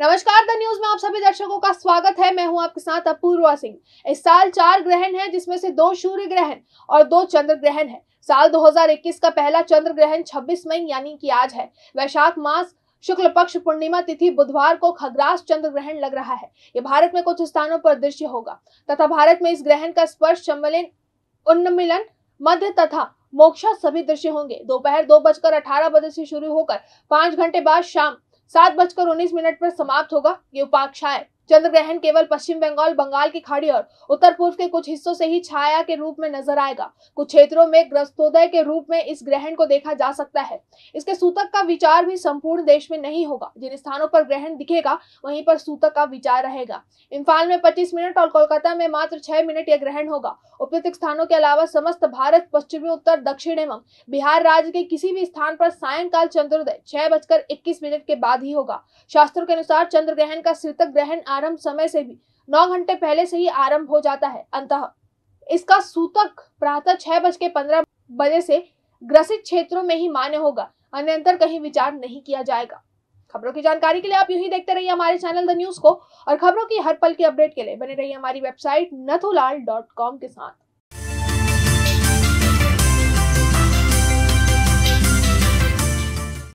नमस्कार the news में आप सभी दर्शकों का स्वागत है मैं हूं आपके साथ अपूर्वा सिंह इस साल चार ग्रहण है जिसमें से दो सूर्य ग्रहण और दो चंद्र ग्रहण है साल 2021 का पहला चंद्र ग्रहण 26 मई यानी कि आज है वैशाख मास शुक्ल पक्ष पूर्णिमा तिथि बुधवार को खगरास चंद्र ग्रहण लग रहा है ये भारत में कुछ स्थानों पर दृश्य होगा तथा भारत में इस ग्रहण का स्पर्श सम्मिलन उन्मिलन मध्य तथा मोक्षा सभी दृश्य होंगे दोपहर दो, दो बजकर अठारह बजे से शुरू होकर पांच घंटे बाद शाम सात बजकर उन्नीस मिनट पर समाप्त होगा ये उपाख्याय चंद्र ग्रहण केवल पश्चिम बंगाल बंगाल की खाड़ी और उत्तर पूर्व के कुछ हिस्सों से ही छाया के रूप में नजर आएगा कुछ क्षेत्रों में ग्रस्तोदय के रूप में इस ग्रहण को देखा जा सकता है इसके सूतक का विचार भी संपूर्ण देश में नहीं होगा जिन स्थानों पर ग्रहण दिखेगा वहीं पर सूतक का विचार रहेगा इम्फाल में पच्चीस मिनट और कोलकाता में मात्र छह मिनट यह ग्रहण होगा उपयुक्त स्थानों के अलावा समस्त भारत पश्चिमी उत्तर दक्षिण एवं बिहार राज्य के किसी भी स्थान पर सायंकाल चंद्रोदय छह बजकर इक्कीस मिनट के बाद ही होगा शास्त्रों के अनुसार चंद्र ग्रहण का स्थितक ग्रहण आरंभ समय से भी नौ घंटे पहले से ही आरंभ हो जाता है अंतः इसका सूतक प्रातः छह बज के पंद्रह बजे से ग्रसित क्षेत्रों में ही मान्य होगा अन्यंतर कहीं विचार नहीं किया जाएगा खबरों की जानकारी के लिए आप यूं ही देखते रहिए हमारे चैनल द न्यूज को और खबरों की हर पल की अपडेट के लिए बने रहिए हमारी वेबसाइट नथुलाल के साथ